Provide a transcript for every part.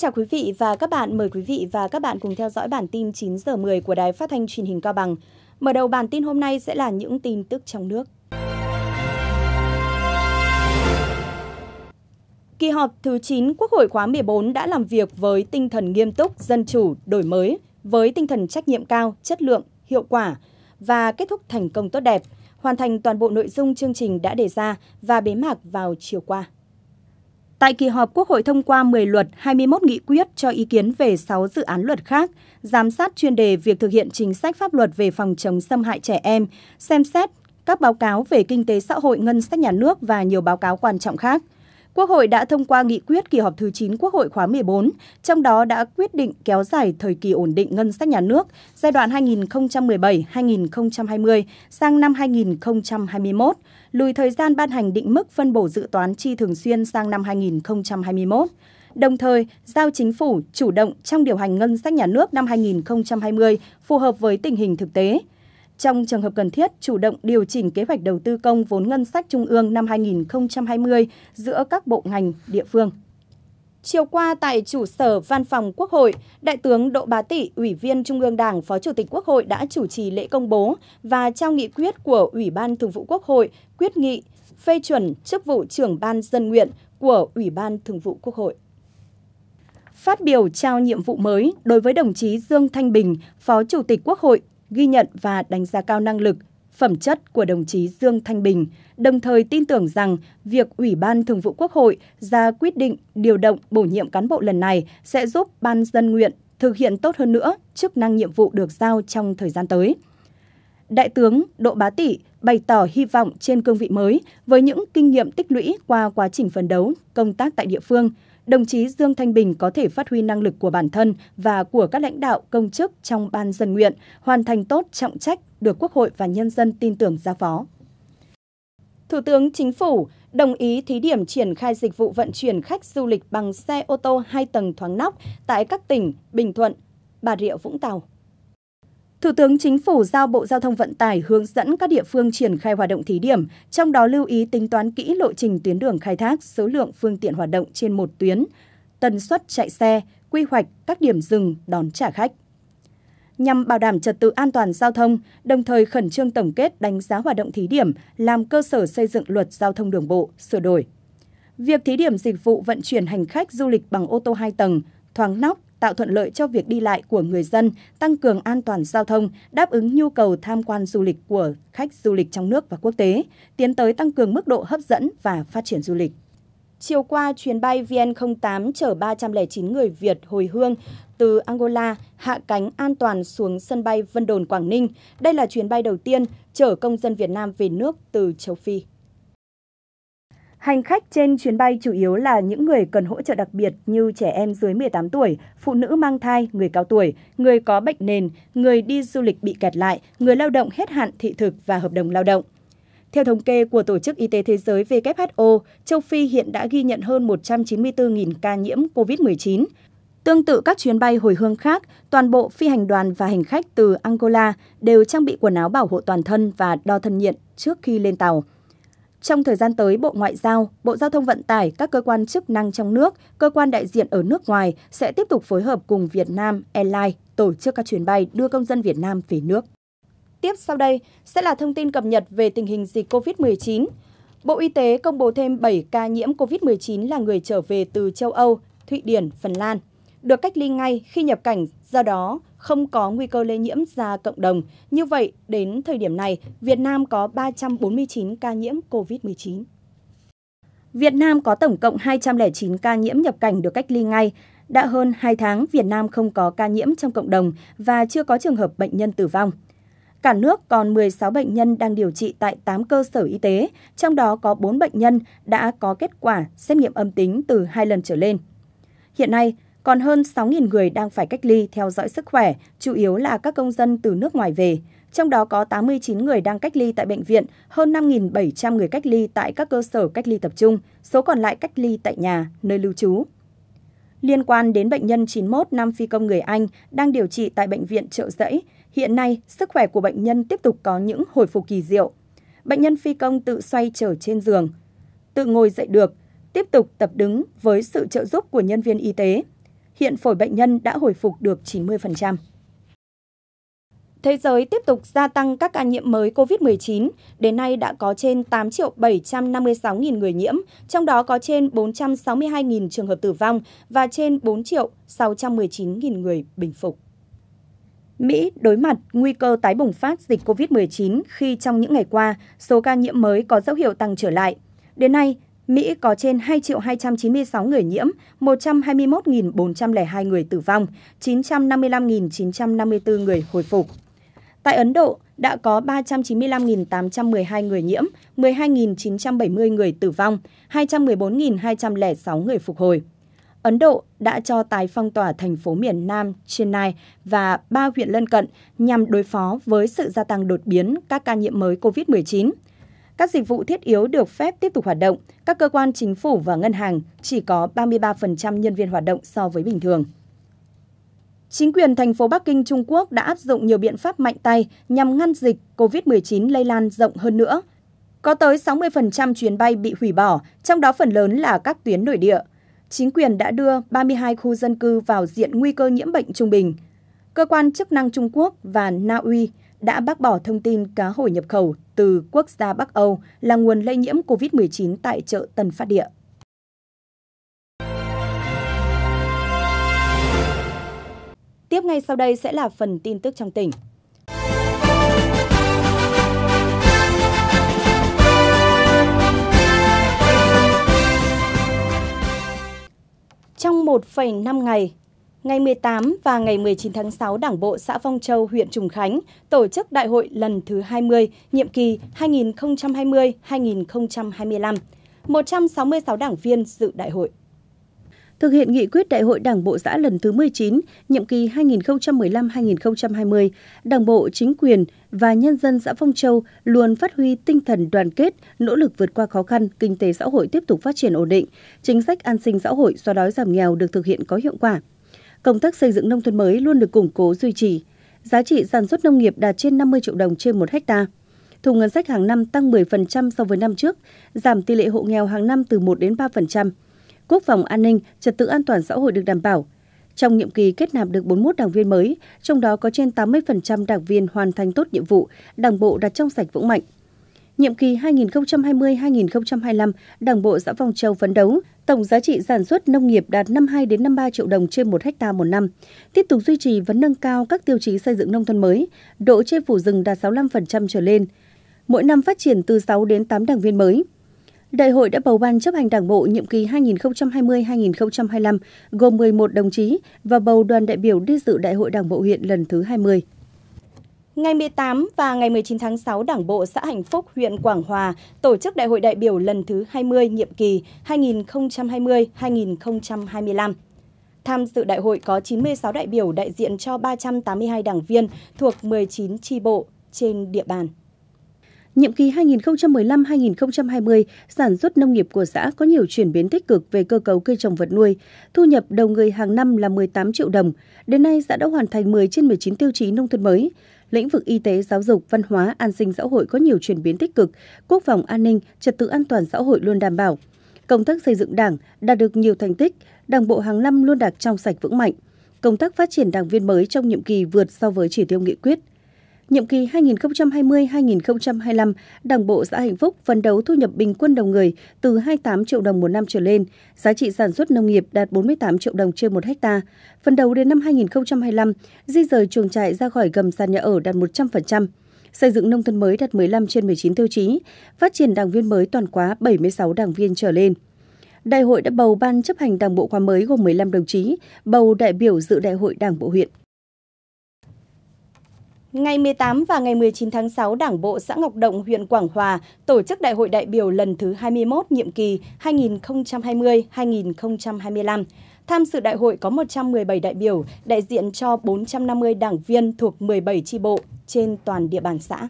chào quý vị và các bạn. Mời quý vị và các bạn cùng theo dõi bản tin 9 giờ 10 của Đài Phát thanh Truyền hình Cao Bằng. Mở đầu bản tin hôm nay sẽ là những tin tức trong nước. Kỳ họp thứ 9 Quốc hội khóa 14 đã làm việc với tinh thần nghiêm túc, dân chủ, đổi mới, với tinh thần trách nhiệm cao, chất lượng, hiệu quả và kết thúc thành công tốt đẹp, hoàn thành toàn bộ nội dung chương trình đã đề ra và bế mạc vào chiều qua. Tại kỳ họp, Quốc hội thông qua 10 luật, 21 nghị quyết cho ý kiến về 6 dự án luật khác, giám sát chuyên đề việc thực hiện chính sách pháp luật về phòng chống xâm hại trẻ em, xem xét các báo cáo về kinh tế xã hội, ngân sách nhà nước và nhiều báo cáo quan trọng khác – Quốc hội đã thông qua nghị quyết kỳ họp thứ 9 Quốc hội khóa 14, trong đó đã quyết định kéo dài thời kỳ ổn định ngân sách nhà nước giai đoạn 2017-2020 sang năm 2021, lùi thời gian ban hành định mức phân bổ dự toán chi thường xuyên sang năm 2021 đồng thời giao chính phủ chủ động trong điều hành ngân sách nhà nước năm 2020 phù hợp với tình hình thực tế trong trường hợp cần thiết chủ động điều chỉnh kế hoạch đầu tư công vốn ngân sách trung ương năm 2020 giữa các bộ ngành địa phương. Chiều qua tại trụ sở Văn phòng Quốc hội, Đại tướng Đỗ Bá Tị, Ủy viên Trung ương Đảng, Phó Chủ tịch Quốc hội đã chủ trì lễ công bố và trao nghị quyết của Ủy ban Thường vụ Quốc hội quyết nghị phê chuẩn chức vụ trưởng ban dân nguyện của Ủy ban Thường vụ Quốc hội. Phát biểu trao nhiệm vụ mới đối với đồng chí Dương Thanh Bình, Phó Chủ tịch Quốc hội, ghi nhận và đánh giá cao năng lực, phẩm chất của đồng chí Dương Thanh Bình, đồng thời tin tưởng rằng việc Ủy ban Thường vụ Quốc hội ra quyết định điều động bổ nhiệm cán bộ lần này sẽ giúp Ban dân nguyện thực hiện tốt hơn nữa chức năng nhiệm vụ được giao trong thời gian tới. Đại tướng Đỗ Bá Tị bày tỏ hy vọng trên cương vị mới với những kinh nghiệm tích lũy qua quá trình phấn đấu, công tác tại địa phương – đồng chí Dương Thanh Bình có thể phát huy năng lực của bản thân và của các lãnh đạo công chức trong ban dân nguyện, hoàn thành tốt trọng trách được Quốc hội và nhân dân tin tưởng giao phó. Thủ tướng Chính phủ đồng ý thí điểm triển khai dịch vụ vận chuyển khách du lịch bằng xe ô tô 2 tầng thoáng nóc tại các tỉnh Bình Thuận, Bà Rịa Vũng Tàu. Thủ tướng Chính phủ giao Bộ Giao thông Vận tải hướng dẫn các địa phương triển khai hoạt động thí điểm, trong đó lưu ý tính toán kỹ lộ trình tuyến đường khai thác, số lượng phương tiện hoạt động trên một tuyến, tần suất chạy xe, quy hoạch các điểm dừng đón trả khách. Nhằm bảo đảm trật tự an toàn giao thông, đồng thời khẩn trương tổng kết đánh giá hoạt động thí điểm, làm cơ sở xây dựng luật giao thông đường bộ sửa đổi. Việc thí điểm dịch vụ vận chuyển hành khách du lịch bằng ô tô 2 tầng, thoáng nóc, tạo thuận lợi cho việc đi lại của người dân, tăng cường an toàn giao thông, đáp ứng nhu cầu tham quan du lịch của khách du lịch trong nước và quốc tế, tiến tới tăng cường mức độ hấp dẫn và phát triển du lịch. Chiều qua, chuyến bay VN08 chở 309 người Việt hồi hương từ Angola hạ cánh an toàn xuống sân bay Vân Đồn, Quảng Ninh. Đây là chuyến bay đầu tiên chở công dân Việt Nam về nước từ châu Phi. Hành khách trên chuyến bay chủ yếu là những người cần hỗ trợ đặc biệt như trẻ em dưới 18 tuổi, phụ nữ mang thai, người cao tuổi, người có bệnh nền, người đi du lịch bị kẹt lại, người lao động hết hạn thị thực và hợp đồng lao động. Theo thống kê của Tổ chức Y tế Thế giới WHO, châu Phi hiện đã ghi nhận hơn 194.000 ca nhiễm COVID-19. Tương tự các chuyến bay hồi hương khác, toàn bộ phi hành đoàn và hành khách từ Angola đều trang bị quần áo bảo hộ toàn thân và đo thân nhiệt trước khi lên tàu. Trong thời gian tới, Bộ Ngoại giao, Bộ Giao thông Vận tải, các cơ quan chức năng trong nước, cơ quan đại diện ở nước ngoài sẽ tiếp tục phối hợp cùng Việt Nam Airlines tổ chức các chuyến bay đưa công dân Việt Nam về nước. Tiếp sau đây sẽ là thông tin cập nhật về tình hình dịch COVID-19. Bộ Y tế công bố thêm 7 ca nhiễm COVID-19 là người trở về từ châu Âu, Thụy Điển, Phần Lan, được cách ly ngay khi nhập cảnh, do đó không có nguy cơ lây nhiễm ra cộng đồng. Như vậy, đến thời điểm này, Việt Nam có 349 ca nhiễm COVID-19. Việt Nam có tổng cộng 209 ca nhiễm nhập cảnh được cách ly ngay. Đã hơn 2 tháng, Việt Nam không có ca nhiễm trong cộng đồng và chưa có trường hợp bệnh nhân tử vong. Cả nước còn 16 bệnh nhân đang điều trị tại 8 cơ sở y tế, trong đó có 4 bệnh nhân đã có kết quả xét nghiệm âm tính từ 2 lần trở lên. Hiện nay, còn hơn 6.000 người đang phải cách ly theo dõi sức khỏe, chủ yếu là các công dân từ nước ngoài về. Trong đó có 89 người đang cách ly tại bệnh viện, hơn 5.700 người cách ly tại các cơ sở cách ly tập trung, số còn lại cách ly tại nhà, nơi lưu trú. Liên quan đến bệnh nhân 91 năm phi công người Anh đang điều trị tại bệnh viện Trợ giấy, hiện nay sức khỏe của bệnh nhân tiếp tục có những hồi phục kỳ diệu. Bệnh nhân phi công tự xoay trở trên giường, tự ngồi dậy được, tiếp tục tập đứng với sự trợ giúp của nhân viên y tế. Hiện phổi bệnh nhân đã hồi phục được 90%. Thế giới tiếp tục gia tăng các ca nhiễm mới COVID-19. Đến nay đã có trên 8 triệu 756.000 người nhiễm, trong đó có trên 462.000 trường hợp tử vong và trên 4 triệu 619.000 người bình phục. Mỹ đối mặt nguy cơ tái bùng phát dịch COVID-19 khi trong những ngày qua, số ca nhiễm mới có dấu hiệu tăng trở lại. Đến nay, Mỹ có trên 2 triệu 296 người nhiễm, 121.402 người tử vong, 955.954 người hồi phục. Tại Ấn Độ, đã có 395.812 người nhiễm, 12.970 người tử vong, 214.206 người phục hồi. Ấn Độ đã cho tái phong tỏa thành phố miền Nam Chennai và ba huyện lân cận nhằm đối phó với sự gia tăng đột biến các ca nhiễm mới COVID-19. Các dịch vụ thiết yếu được phép tiếp tục hoạt động, các cơ quan chính phủ và ngân hàng chỉ có 33% nhân viên hoạt động so với bình thường. Chính quyền thành phố Bắc Kinh Trung Quốc đã áp dụng nhiều biện pháp mạnh tay nhằm ngăn dịch COVID-19 lây lan rộng hơn nữa. Có tới 60% chuyến bay bị hủy bỏ, trong đó phần lớn là các tuyến nội địa. Chính quyền đã đưa 32 khu dân cư vào diện nguy cơ nhiễm bệnh trung bình. Cơ quan chức năng Trung Quốc và Na Uy đã bác bỏ thông tin cá hồi nhập khẩu từ quốc gia Bắc Âu là nguồn lây nhiễm COVID-19 tại chợ Tân Phát Địa. Tiếp ngay sau đây sẽ là phần tin tức trong tỉnh. Trong 1,5 ngày, Ngày 18 và ngày 19 tháng 6, Đảng bộ xã Phong Châu, huyện Trùng Khánh tổ chức đại hội lần thứ 20, nhiệm kỳ 2020-2025. 166 đảng viên dự đại hội. Thực hiện nghị quyết Đại hội Đảng bộ xã lần thứ 19, nhiệm kỳ 2015-2020, Đảng bộ, chính quyền và nhân dân xã Phong Châu luôn phát huy tinh thần đoàn kết, nỗ lực vượt qua khó khăn, kinh tế xã hội tiếp tục phát triển ổn định, chính sách an sinh xã hội xóa đói giảm nghèo được thực hiện có hiệu quả, công tác xây dựng nông thôn mới luôn được củng cố duy trì. Giá trị sản xuất nông nghiệp đạt trên 50 triệu đồng trên một hecta. Thu ngân sách hàng năm tăng 10% so với năm trước, giảm tỷ lệ hộ nghèo hàng năm từ 1 đến 3%. Quốc phòng an ninh, trật tự an toàn xã hội được đảm bảo. Trong nhiệm kỳ kết nạp được 41 đảng viên mới, trong đó có trên 80% đảng viên hoàn thành tốt nhiệm vụ, đảng bộ đạt trong sạch vững mạnh. Nhiệm kỳ 2020-2025, Đảng bộ xã vòng Châu phấn đấu Tổng giá trị sản xuất nông nghiệp đạt 52 đến 53 triệu đồng trên 1 hecta một năm. Tiếp tục duy trì và nâng cao các tiêu chí xây dựng nông thôn mới, độ che phủ rừng đạt 65% trở lên. Mỗi năm phát triển từ 6 đến 8 đảng viên mới. Đại hội đã bầu ban chấp hành Đảng bộ nhiệm kỳ 2020-2025 gồm 11 đồng chí và bầu đoàn đại biểu đi dự Đại hội Đảng bộ huyện lần thứ 20. Ngày 18 và ngày 19 tháng 6, Đảng bộ xã Hạnh Phúc, huyện Quảng Hòa tổ chức Đại hội đại biểu lần thứ 20 nhiệm kỳ 2020-2025. Tham dự đại hội có 96 đại biểu đại diện cho 382 đảng viên thuộc 19 chi bộ trên địa bàn. Nhiệm kỳ 2015-2020, sản xuất nông nghiệp của xã có nhiều chuyển biến tích cực về cơ cấu cây trồng vật nuôi. Thu nhập đầu người hàng năm là 18 triệu đồng. Đến nay, xã đã hoàn thành 10 trên 19 tiêu chí nông thôn mới lĩnh vực y tế, giáo dục, văn hóa, an sinh xã hội có nhiều chuyển biến tích cực, quốc phòng an ninh, trật tự an toàn xã hội luôn đảm bảo. Công tác xây dựng Đảng đạt được nhiều thành tích, Đảng bộ hàng năm luôn đạt trong sạch vững mạnh. Công tác phát triển đảng viên mới trong nhiệm kỳ vượt so với chỉ tiêu nghị quyết. Nhiệm kỳ 2020-2025, Đảng bộ xã Hạnh Phúc phấn đấu thu nhập bình quân đầu người từ 28 triệu đồng một năm trở lên, giá trị sản xuất nông nghiệp đạt 48 triệu đồng trên một hecta. Phấn đấu đến năm 2025, di rời chuồng trại ra khỏi gầm sàn nhà ở đạt 100% xây dựng nông thôn mới đạt 15 trên 19 tiêu chí, phát triển đảng viên mới toàn khóa 76 đảng viên trở lên. Đại hội đã bầu ban chấp hành Đảng bộ khóa mới gồm 15 đồng chí, bầu đại biểu dự đại hội Đảng bộ huyện. Ngày 18 và ngày 19 tháng 6, Đảng bộ xã Ngọc Động, huyện Quảng Hòa tổ chức Đại hội đại biểu lần thứ 21 nhiệm kỳ 2020-2025. Tham dự đại hội có 117 đại biểu, đại diện cho 450 đảng viên thuộc 17 tri bộ trên toàn địa bàn xã.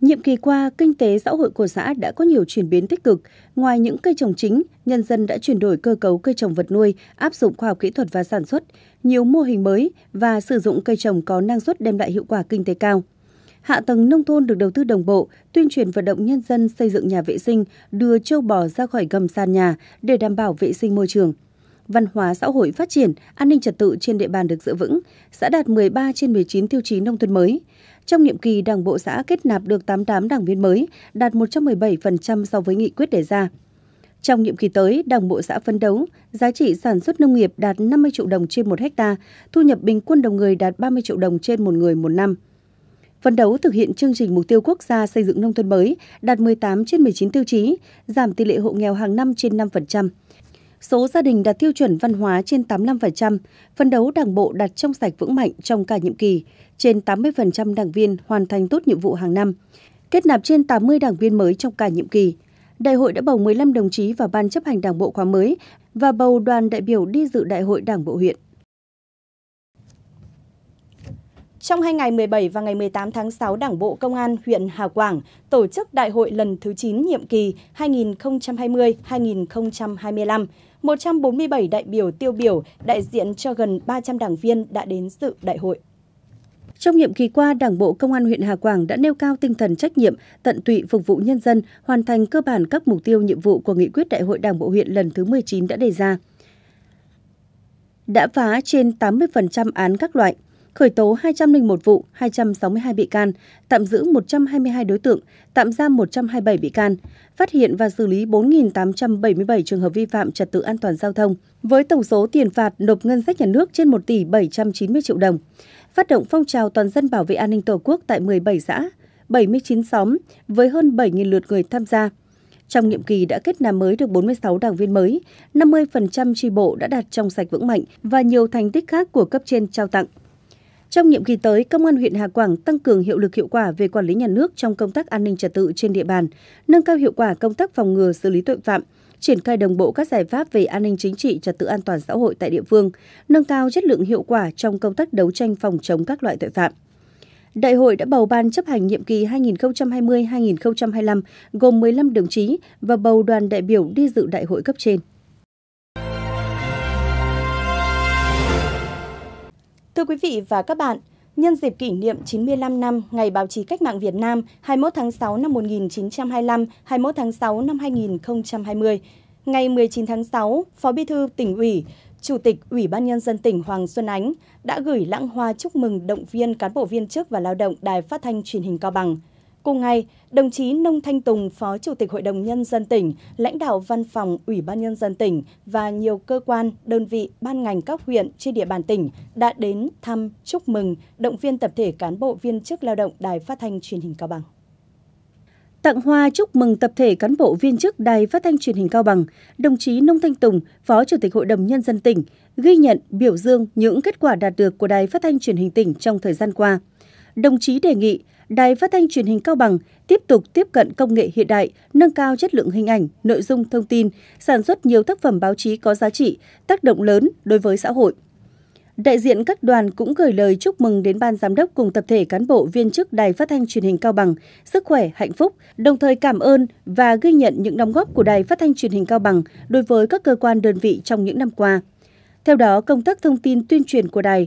Nhiệm kỳ qua, kinh tế xã hội của xã đã có nhiều chuyển biến tích cực. Ngoài những cây trồng chính, nhân dân đã chuyển đổi cơ cấu cây trồng vật nuôi, áp dụng khoa học kỹ thuật và sản xuất nhiều mô hình mới và sử dụng cây trồng có năng suất đem lại hiệu quả kinh tế cao. Hạ tầng nông thôn được đầu tư đồng bộ, tuyên truyền vận động nhân dân xây dựng nhà vệ sinh, đưa châu bò ra khỏi gầm sàn nhà để đảm bảo vệ sinh môi trường. Văn hóa xã hội phát triển, an ninh trật tự trên địa bàn được giữ vững, xã đạt 13 trên 19 tiêu chí nông thôn mới. Trong nhiệm kỳ, Đảng bộ xã kết nạp được 88 đảng viên mới, đạt 117% so với nghị quyết đề ra. Trong nhiệm kỳ tới, Đảng bộ xã phấn đấu, giá trị sản xuất nông nghiệp đạt 50 triệu đồng trên một hecta, thu nhập bình quân đầu người đạt 30 triệu đồng trên một người một năm. Phấn đấu thực hiện chương trình mục tiêu quốc gia xây dựng nông thôn mới đạt 18 trên 19 tiêu chí, giảm tỷ lệ hộ nghèo hàng năm trên 5%. Số gia đình đạt tiêu chuẩn văn hóa trên 85%, phấn đấu đảng bộ đạt trong sạch vững mạnh trong cả nhiệm kỳ, trên 80% đảng viên hoàn thành tốt nhiệm vụ hàng năm kết nạp trên 80 đảng viên mới trong cả nhiệm kỳ, Đại hội đã bầu 15 đồng chí vào Ban chấp hành Đảng bộ khóa mới và bầu đoàn đại biểu đi dự Đại hội Đảng bộ huyện. Trong hai ngày 17 và ngày 18 tháng 6, Đảng bộ Công an huyện Hà Quảng tổ chức đại hội lần thứ 9 nhiệm kỳ 2020-2025. 147 đại biểu tiêu biểu đại diện cho gần 300 đảng viên đã đến dự đại hội. Trong nhiệm kỳ qua, Đảng bộ Công an huyện Hà Quảng đã nêu cao tinh thần trách nhiệm, tận tụy phục vụ nhân dân, hoàn thành cơ bản các mục tiêu nhiệm vụ của nghị quyết Đại hội Đảng bộ huyện lần thứ 19 đã đề ra. Đã phá trên 80% án các loại, khởi tố 201 vụ, 262 bị can, tạm giữ 122 đối tượng, tạm giam 127 bị can, phát hiện và xử lý 4.877 trường hợp vi phạm trật tự an toàn giao thông, với tổng số tiền phạt nộp ngân sách nhà nước trên 1 tỷ 790 triệu đồng. Phát động phong trào toàn dân bảo vệ an ninh Tổ quốc tại 17 xã, 79 xóm với hơn 7.000 lượt người tham gia. Trong nhiệm kỳ đã kết nạp mới được 46 đảng viên mới, 50% tri bộ đã đạt trong sạch vững mạnh và nhiều thành tích khác của cấp trên trao tặng. Trong nhiệm kỳ tới, Công an huyện Hà Quảng tăng cường hiệu lực hiệu quả về quản lý nhà nước trong công tác an ninh trật tự trên địa bàn, nâng cao hiệu quả công tác phòng ngừa xử lý tội phạm, triển khai đồng bộ các giải pháp về an ninh chính trị, trật tự an toàn xã hội tại địa phương, nâng cao chất lượng hiệu quả trong công tác đấu tranh phòng chống các loại tội phạm. Đại hội đã bầu ban chấp hành nhiệm kỳ 2020-2025 gồm 15 đồng chí và bầu đoàn đại biểu đi dự đại hội cấp trên. Thưa quý vị và các bạn, nhân dịp kỷ niệm 95 năm Ngày Báo chí Cách mạng Việt Nam 21 tháng 6 năm 1925, 21 tháng 6 năm 2020, ngày 19 tháng 6, Phó Bí thư tỉnh ủy, Chủ tịch Ủy ban Nhân dân tỉnh Hoàng Xuân Ánh đã gửi lãng hoa chúc mừng động viên cán bộ viên chức và lao động Đài Phát thanh Truyền hình Cao Bằng – Cùng ngày, đồng chí Nông Thanh Tùng, Phó Chủ tịch Hội đồng Nhân dân tỉnh, lãnh đạo Văn phòng Ủy ban Nhân dân tỉnh và nhiều cơ quan, đơn vị, ban ngành các huyện trên địa bàn tỉnh đã đến thăm, chúc mừng, động viên tập thể cán bộ viên chức lao động Đài Phát thanh Truyền hình Cao Bằng tặng hoa chúc mừng tập thể cán bộ viên chức Đài Phát thanh Truyền hình Cao Bằng, đồng chí Nông Thanh Tùng, Phó Chủ tịch Hội đồng nhân dân tỉnh, ghi nhận biểu dương những kết quả đạt được của Đài Phát thanh Truyền hình tỉnh trong thời gian qua. Đồng chí đề nghị Đài Phát thanh Truyền hình Cao Bằng tiếp tục tiếp cận công nghệ hiện đại, nâng cao chất lượng hình ảnh, nội dung thông tin, sản xuất nhiều tác phẩm báo chí có giá trị, tác động lớn đối với xã hội. Đại diện các đoàn cũng gửi lời chúc mừng đến ban giám đốc cùng tập thể cán bộ viên chức Đài Phát thanh Truyền hình Cao Bằng, sức khỏe, hạnh phúc, đồng thời cảm ơn và ghi nhận những đóng góp của Đài Phát thanh Truyền hình Cao Bằng đối với các cơ quan đơn vị trong những năm qua. Theo đó, công tác thông tin tuyên truyền của đài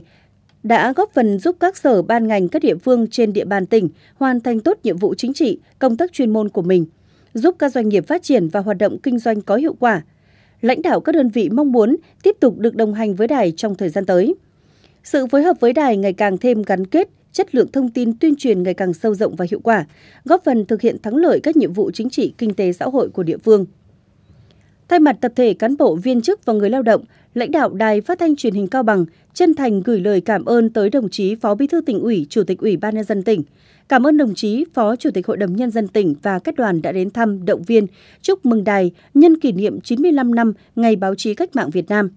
đã góp phần giúp các sở ban ngành các địa phương trên địa bàn tỉnh hoàn thành tốt nhiệm vụ chính trị, công tác chuyên môn của mình, giúp các doanh nghiệp phát triển và hoạt động kinh doanh có hiệu quả. Lãnh đạo các đơn vị mong muốn tiếp tục được đồng hành với Đài trong thời gian tới. Sự phối hợp với Đài ngày càng thêm gắn kết, chất lượng thông tin tuyên truyền ngày càng sâu rộng và hiệu quả, góp phần thực hiện thắng lợi các nhiệm vụ chính trị, kinh tế xã hội của địa phương. Thay mặt tập thể cán bộ viên chức và người lao động, lãnh đạo Đài Phát thanh Truyền hình Cao Bằng chân thành gửi lời cảm ơn tới đồng chí Phó Bí thư tỉnh ủy, Chủ tịch Ủy ban nhân dân tỉnh. Cảm ơn đồng chí Phó Chủ tịch Hội đồng nhân dân tỉnh và các đoàn đã đến thăm, động viên, chúc mừng Đài nhân kỷ niệm 95 năm Ngày báo chí cách mạng Việt Nam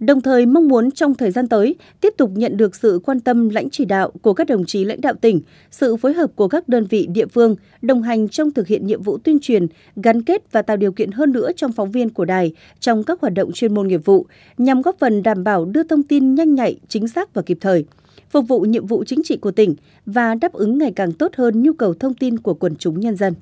đồng thời mong muốn trong thời gian tới tiếp tục nhận được sự quan tâm lãnh chỉ đạo của các đồng chí lãnh đạo tỉnh, sự phối hợp của các đơn vị địa phương, đồng hành trong thực hiện nhiệm vụ tuyên truyền, gắn kết và tạo điều kiện hơn nữa trong phóng viên của đài trong các hoạt động chuyên môn nghiệp vụ, nhằm góp phần đảm bảo đưa thông tin nhanh nhạy, chính xác và kịp thời phục vụ nhiệm vụ chính trị của tỉnh và đáp ứng ngày càng tốt hơn nhu cầu thông tin của quần chúng nhân dân.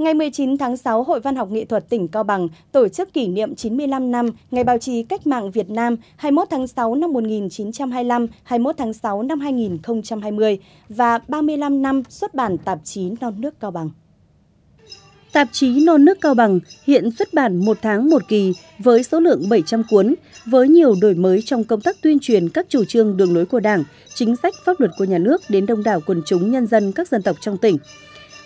Ngày 19 tháng 6, Hội Văn học Nghệ thuật tỉnh Cao Bằng tổ chức kỷ niệm 95 năm Ngày báo chí cách mạng Việt Nam 21 tháng 6 năm 1925, 21 tháng 6 năm 2020 và 35 năm xuất bản tạp chí Non nước Cao Bằng. Tạp chí Non nước Cao Bằng hiện xuất bản một tháng một kỳ với số lượng 700 cuốn, với nhiều đổi mới trong công tác tuyên truyền các chủ trương đường lối của Đảng, chính sách pháp luật của nhà nước đến đông đảo quần chúng nhân dân các dân tộc trong tỉnh –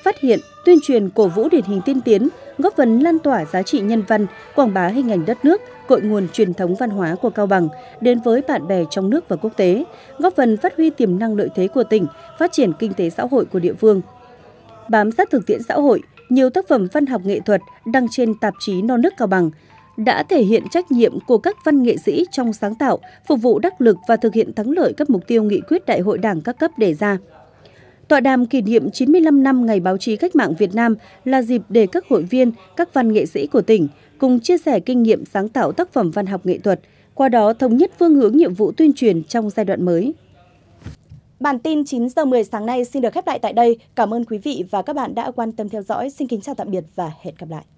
phát hiện, tuyên truyền cổ vũ điển hình tiên tiến, góp phần lan tỏa giá trị nhân văn, quảng bá hình ảnh đất nước, cội nguồn truyền thống văn hóa của Cao Bằng đến với bạn bè trong nước và quốc tế, góp phần phát huy tiềm năng lợi thế của tỉnh, phát triển kinh tế xã hội của địa phương. Bám sát thực tiễn xã hội, nhiều tác phẩm văn học nghệ thuật đăng trên tạp chí Non nước Cao Bằng đã thể hiện trách nhiệm của các văn nghệ sĩ trong sáng tạo, phục vụ đắc lực và thực hiện thắng lợi các mục tiêu nghị quyết đại hội Đảng các cấp đề ra. Tọa đàm kỷ niệm 95 năm Ngày báo chí cách mạng Việt Nam là dịp để các hội viên, các văn nghệ sĩ của tỉnh cùng chia sẻ kinh nghiệm sáng tạo tác phẩm văn học nghệ thuật, qua đó thống nhất phương hướng nhiệm vụ tuyên truyền trong giai đoạn mới. Bản tin 9 giờ 10 sáng nay xin được khép lại tại đây. Cảm ơn quý vị và các bạn đã quan tâm theo dõi. Xin kính chào tạm biệt và hẹn gặp lại.